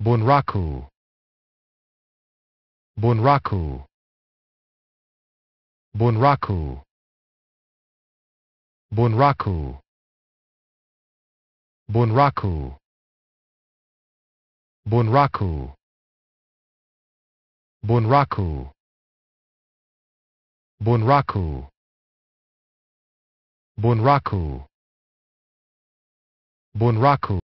Bunraku Bunraku Bunraku Bunraku Bunraku Bunraku Bunraku Bunraku Bunraku Bunraku